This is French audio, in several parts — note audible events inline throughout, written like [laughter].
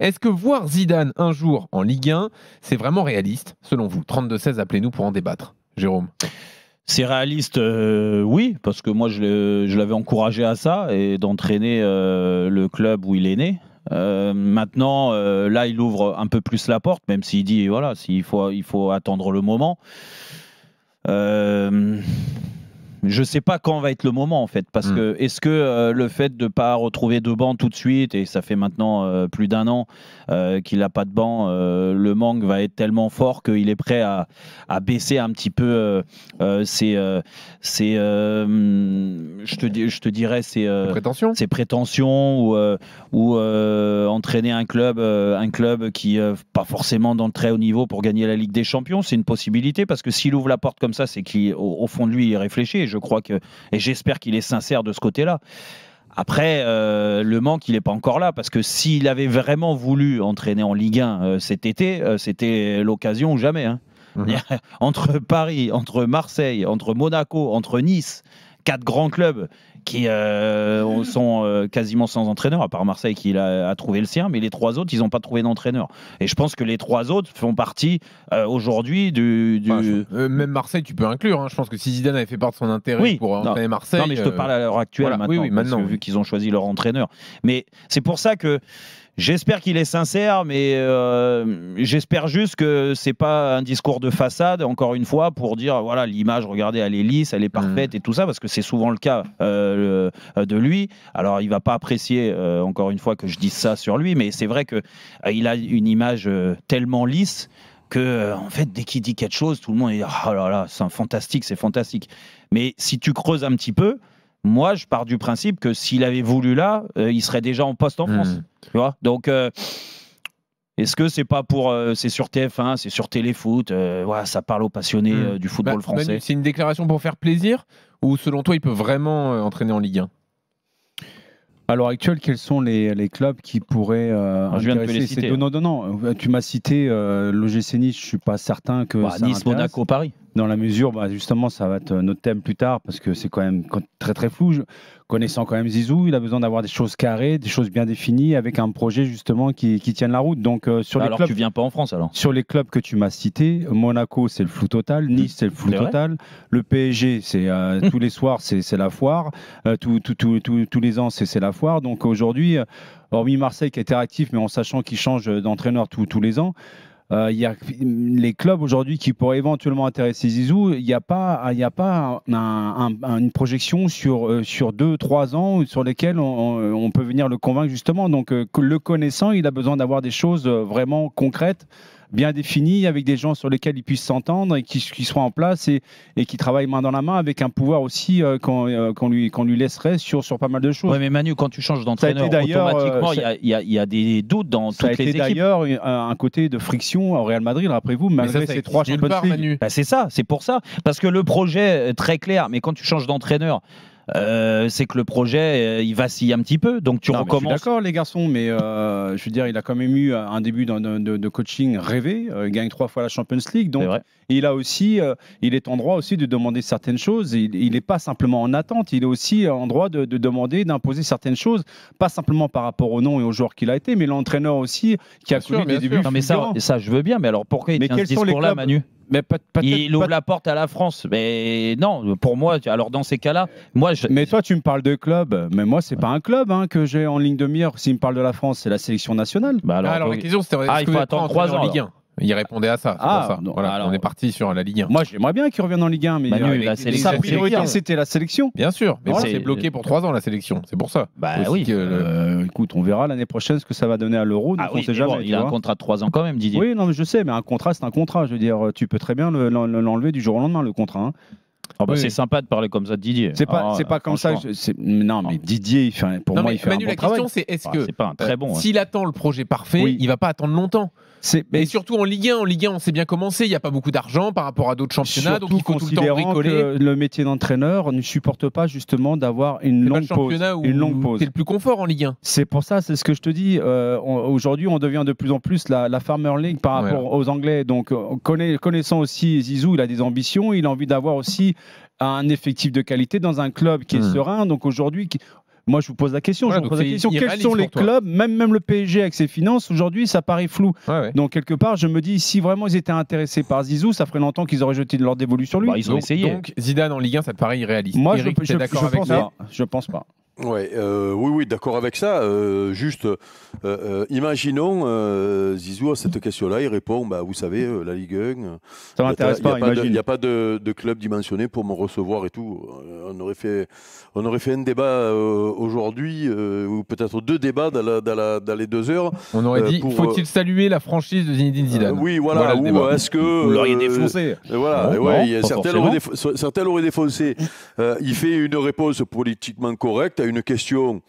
Est-ce que voir Zidane un jour en Ligue 1, c'est vraiment réaliste, selon vous 32-16, appelez-nous pour en débattre. Jérôme c'est réaliste, euh, oui, parce que moi je l'avais encouragé à ça et d'entraîner euh, le club où il est né. Euh, maintenant, là, il ouvre un peu plus la porte, même s'il dit voilà, s'il faut, il faut attendre le moment je sais pas quand va être le moment en fait, parce mm. que est-ce que euh, le fait de ne pas retrouver de banc tout de suite et ça fait maintenant euh, plus d'un an euh, qu'il n'a pas de banc, le manque va être tellement fort qu'il est prêt à, baisser un petit peu ses, mm, je te je te dirais ses prétentions, ses prétentions ou entraîner un club un club qui pas forcément dans le très haut niveau pour gagner la Ligue des Champions, c'est une possibilité parce que s'il ouvre la porte comme ça, c'est qu'au au fond de lui il réfléchit je crois que, et j'espère qu'il est sincère de ce côté-là. Après, euh, le manque, il n'est pas encore là, parce que s'il avait vraiment voulu entraîner en Ligue 1 euh, cet été, euh, c'était l'occasion ou jamais. Hein. Mhm. [laughs] entre Paris, entre Marseille, entre Monaco, entre Nice, quatre grands clubs qui euh, sont euh, quasiment sans entraîneur, à part Marseille qui a, trouvé le sien, mais les trois autres, ils n'ont pas trouvé d'entraîneur. Et je pense que les trois autres font partie euh, aujourd'hui du. même Marseille, tu peux inclure. Hein. Je pense que si Zidane avait fait part de son intérêt pour entraîner Marseille. Non, mais je te parle à l'heure actuelle maintenant, vu qu'ils ont choisi leur entraîneur. Mais c'est pour ça que J'espère qu'il est sincère, mais euh, j'espère juste que c'est pas un discours de façade, encore une fois, pour dire voilà l'image, regardez, elle est lisse, elle est parfaite mm. et tout ça, parce que c'est souvent le cas euh, de lui. Alors il va pas apprécier, euh, encore une fois, que je dise ça sur lui, mais c'est vrai que il a une image tellement lisse que en fait dès qu'il dit quelque chose, tout le monde est ah, oh là là, c'est fantastique, c'est fantastique. Mais si tu creuses un petit peu, moi, je pars du principe que s'il avait voulu là, euh, il serait déjà en poste en hmm. France. Tu Donc, euh, est-ce que c'est pas pour. Euh, c'est sur TF1, c'est sur Téléfoot, Voilà, ça parle aux passionnés hmm. du football bah, français. c'est une déclaration pour faire plaisir ou selon toi, il peut vraiment entraîner en Ligue 1 à l'heure actuelle, quels sont les, clubs qui pourraient ah, je viens citer, Non, non, non. Tu m'as cité le GC Nice. Je suis pas certain que bah, Nice, Monaco, Paris dans la mesure, bah, justement, ça va être notre thème plus tard, parce que c'est quand même très très flou. connaissant quand même Zizou, il a besoin d'avoir des choses carrées, des choses bien définies, avec un projet justement qui, qui tienne la route. Donc euh, sur bah les alors clubs, tu viens pas en France alors Sur les clubs que tu m'as cités, Monaco c'est le flou total, mmh. Nice c'est le flou total, le PSG c'est euh, [laughs] tous les soirs c'est la foire, euh, tous les ans c'est la foire. Donc aujourd'hui, hormis Marseille qui était actif, mais en sachant qu'il change d'entraîneur tous les ans. Euh, y a les clubs aujourd'hui qui pourraient éventuellement intéresser Zizou, il n'y a pas, y a pas une projection sur, euh, sur deux, trois ans sur lesquels on, peut venir le convaincre justement. Donc euh, le connaissant, il a besoin d'avoir des choses euh, vraiment concrètes bien définie, avec des gens sur lesquels ils puissent s'entendre et qui, qui, soient en place et, et qui travaillent main dans la main avec un pouvoir aussi euh, euh, qu'on lui, lui laisserait sur, sur pas mal de choses. Oui, mais Manu, quand tu changes d'entraîneur, euh, automatiquement, il y, a des doutes dans ça a été d'ailleurs un côté de friction au Real Madrid, après vous malgré ces trois Champions bah, c'est ça, c'est pour ça. Parce que le projet, très clair, mais quand tu changes d'entraîneur, euh, c'est que le projet, euh, il vacille un petit peu. Donc tu recommences. Je suis d'accord, les garçons, mais euh, je veux dire, il a quand même eu un début de, coaching rêvé. Il gagne trois fois la Champions League. Donc il a aussi, il est en droit aussi de demander certaines choses. Il n'est pas simplement en attente, il est aussi en droit de, demander, d'imposer certaines choses, pas simplement par rapport au nom et au joueur qu'il a été, mais l'entraîneur aussi qui a sûr, connu des débuts. Non, mais ça, je veux bien, mais alors pourquoi il tient ce discours-là, Manu mais il ouvre la porte à la France. Mais non, pour moi, alors dans ces cas-là, moi. Je... Mais toi, tu me parles de club. Mais moi, c'est pas un club hein, que j'ai en ligne de mire. S'il me parle de la France, c'est la sélection nationale. Bah, alors, ah, la question, c'était. Ah, il faut attendre 3 ans. Ligue il répondait à ça. Ah, voilà, on est parti sur la Ligue 1. Moi, j'aimerais bien qu'il revienne en Ligue 1, mais sa bah priorité, c'était la sélection. Bien sûr, mais c'est bloqué pour 3 ans la sélection. C'est pour ça. Bah oui. Euh, écoute, on verra l'année prochaine ce que ça va donner à l'Euro. Ah oui, il a un contrat de 3 ans quand même, Didier. Oui, non, mais je sais, mais un contrat, c'est un contrat. Je veux dire, tu peux très bien l'enlever du jour au lendemain, le contrat. Hein. Ah bah, c'est sympa de parler comme ça de Didier. C'est pas, ah, c'est pas comme ça. non, mais Didier, pour moi, il fait un bon la question, c'est est-ce bah, que euh, bon, hein. s'il attend le projet parfait, il il va pas attendre longtemps. Mais et surtout en Ligue 1, en Ligue 1, on s'est bien commencé. Il n'y a pas beaucoup d'argent par rapport à d'autres championnats, donc il faut tout le temps bricoler. Que le métier d'entraîneur ne supporte pas justement d'avoir une longue pause. une longue C'est le plus confort en Ligue 1. C'est pour ça, c'est ce que je te dis. Euh, aujourd'hui, on devient de plus en plus la, la Farmer League par rapport aux Anglais. Donc, euh, connaît, connaissant aussi Zizou, il a des ambitions. Il a envie d'avoir aussi un effectif de qualité dans un club qui est hmm. serein. Donc aujourd'hui, moi, je vous pose la question. Quels sont les clubs, même, même le PSG avec ses finances, aujourd'hui, ça paraît flou. Donc, quelque part, je me dis, si vraiment ils étaient intéressés par Zizou, ça ferait longtemps qu'ils auraient jeté de leur dévolu sur lui. Bah, ils ont donc, Zidane en Ligue 1, ça te paraît irréaliste. Moi, je, suis d'accord avec pense pas. Je pense pas. Ouais, euh, oui, oui, d'accord avec ça. Euh, juste, euh, imaginons, Zizou, à cette question-là, il répond bah, Vous savez, la Ligue 1, ça m'intéresse pas. Il n'y a, pas de, club dimensionné pour me recevoir et tout. On aurait fait, on aurait fait un débat aujourd'hui, ou peut-être deux débats dans, les deux heures. On aurait dit Faut-il saluer la franchise de Zinedine Zidane Oui, voilà. ou est-ce que. Vous l'auriez défoncé. voilà, non, ouais, auraient défoncé. il fait une réponse politiquement correcte à une question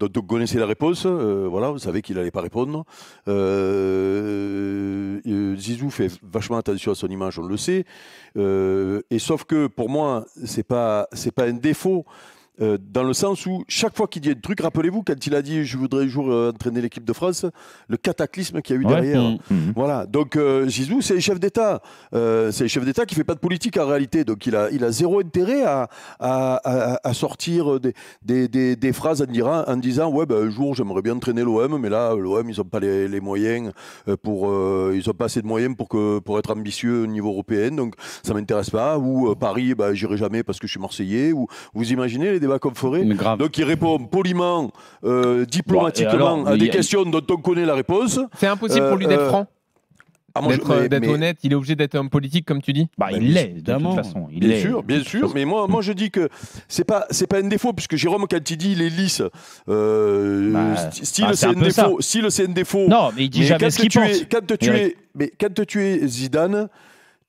dont vous connaissez la réponse, euh, voilà, vous savez qu'il n'allait pas répondre. Euh, euh, Zizou fait vachement attention à son image, on le sait. et sauf que pour moi, c'est pas c'est pas un défaut, euh, dans le sens où chaque fois qu'il dit un truc, rappelez-vous quand il a dit je voudrais un jour euh, entraîner l'équipe de France, le cataclysme qu'il y a eu derrière. Mmh, mmh, mmh. Voilà. Donc euh, c'est un chef d'État, euh, c'est un chef d'État qui fait pas de politique en réalité, donc il a il a zéro intérêt à à, sortir des des, des, phrases en, en disant ouais ben, un jour j'aimerais bien entraîner l'OM, mais là l'OM ils ont pas les, moyens pour ils ont pas assez de moyens pour que pour être ambitieux au niveau européen, donc ça m'intéresse pas. Ou Paris, ben, j'irai jamais parce que je suis marseillais. Ou vous imaginez les comme Donc il répond poliment, euh, diplomatiquement à des questions dont on connaît la réponse. C'est impossible pour lui d'être euh, franc euh, ah, d'être honnête, il est obligé d'être homme politique, comme tu dis. Bah, bah, il l'est, De toute façon, il bien sûr, bien sûr. Mais moi, moi, je dis que c'est pas, c'est pas un défaut, puisque Jérôme, quand il dit il est lisse, euh, bah, bah style, c'est un, défaut. Style, c'est Non, il dit jamais ce qu'il pense. quand mais quand tu es Zidane,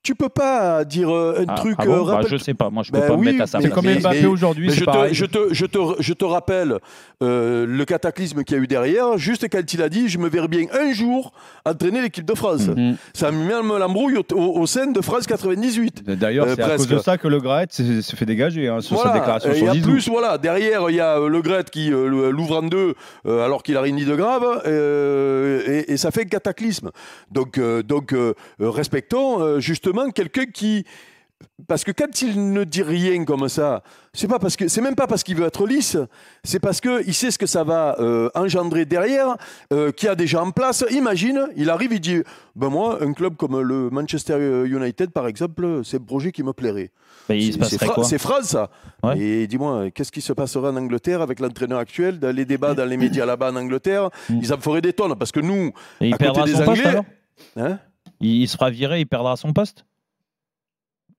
tu peux pas euh, dire euh, un ah, truc. Ah euh, bah, je sais pas, moi je peux ben pas me mettre à ça C'est comme Mbappé aujourd'hui. Je, je, te, je, te, je te rappelle le cataclysme qu'il y a eu derrière, juste quand il a dit Je me verrai bien un jour entraîner l'équipe de France. Mhm. Ça me Ça met même l'embrouille au, au, sein de France 98. D'ailleurs, c'est à cause de ça que le Gret se fait dégager hein, sur voilà, sa déclaration. Et en plus, voilà, derrière, il y a le Gret qui l'ouvre en deux alors qu'il a rien dit de grave, et, ça fait un cataclysme. Donc, donc respectons justement quelqu'un qui. Parce que quand il ne dit rien comme ça, c'est pas parce que c'est même pas parce qu'il veut être lisse, c'est parce que il sait ce que ça va euh, engendrer derrière, euh, qui a déjà en place. Imagine, il arrive, il dit ben moi, un club comme le Manchester euh, United par exemple, c'est un projet qui me plairait. C'est phrase ça. Et dis-moi, qu'est-ce qui se passera en Angleterre avec l'entraîneur actuel, dans les débats dans les médias là-bas en Angleterre, mm. ils en feraient des tonnes parce que nous, Et à côté des Anglais, il, sera viré, il perdra son poste.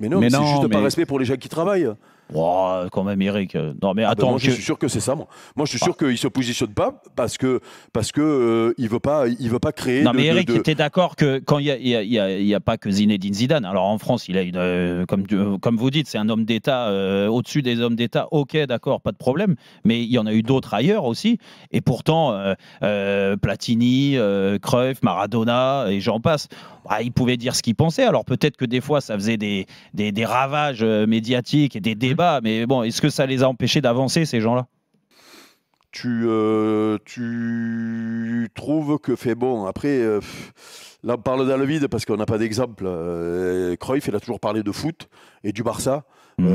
Mais non, mais, c'est juste pas par respect pour les gens qui travaillent quand même, Eric. Non, mais attends. moi, je... suis sûr que c'est ça, moi. Moi, je suis ah. sûr qu'il se positionne pas parce que parce que euh, il veut pas, il veut pas créer. Non, mais Eric, était d'accord que quand il n'y a, pas que Zinedine Zidane. Alors en France, il a une, euh, comme euh, comme vous dites, c'est un homme d'État au-dessus des hommes d'État. Ok, d'accord, pas de problème. Mais il y en a eu d'autres ailleurs aussi. Et pourtant, Platini, Cruyff, Maradona et j'en passe. Bah, ils pouvaient dire ce qu'ils pensaient. Alors peut-être que des fois, ça faisait des, des ravages médiatiques et des débats mais bon, est-ce que ça les a empêchés d'avancer, ces gens-là tu, euh, tu trouves que fait bon après euh, là on parle dans le vide parce qu'on n'a pas d'exemple euh, Cruyff il a toujours parlé de foot et du Barça mhm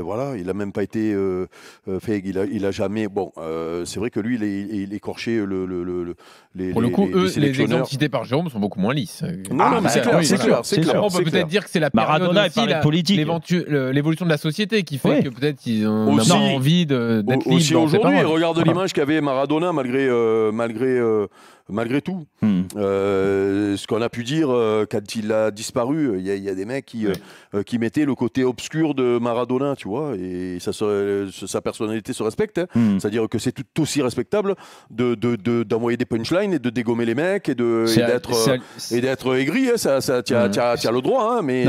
voilà, il n'a même pas été euh, euh, fait. Il a, il a, jamais. Bon, euh, c'est vrai que lui, il, écorchait le, le, les. Pour le coup, les, eux, les, les, par Jérôme sont beaucoup moins lisses. Non, ah, mais c'est clair, On peut peut-être dire que c'est la les politique, l'évolution de la société qui fait que peut-être ils ont envie d'être libres. Aussi aujourd'hui, regarde l'image qu'avait Maradona malgré malgré tout, hmm. euh, ce qu'on a pu dire euh, quand il a disparu, euh, il y, a des mecs qui, qui mettaient le côté obscur de Maradona, tu vois, et sa personnalité se respecte. Hein. Hmm. C'est-à-dire que c'est tout aussi respectable d'envoyer des punchlines et de dégommer les mecs et d'être aigri. Hein. ça, ça, tu hmm. as, le droit, hein, mais,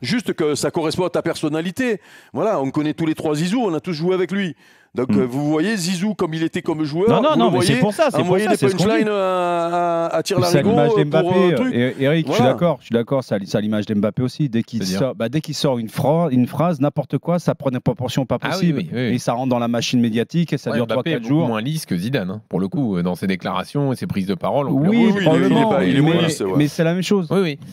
juste, que ça correspond à ta personnalité. Voilà, on connaît tous les trois Zizou, on a tous joué avec lui. Donc hmm. euh, vous voyez Zizou comme il était comme joueur. Non, non, non, voyez, c'est pour ça. C'est pour ça, des punchlines à, à, à tirer C'est l'image euh, euh, Eric, je suis d'accord, je suis d'accord, ça, l'image d'Mbappé aussi. Dès qu'il sort, bah, dès sort une, phrase, n'importe quoi, ça prend des proportions pas ah possibles. Et ça rentre dans la machine médiatique et ça dure 3-4 jours. moins lisse que Zidane, hein, pour le coup, dans ses déclarations et ses prises de parole. oui, probablement. Il est moins lisse. Mais c'est la même chose. Oui, oui.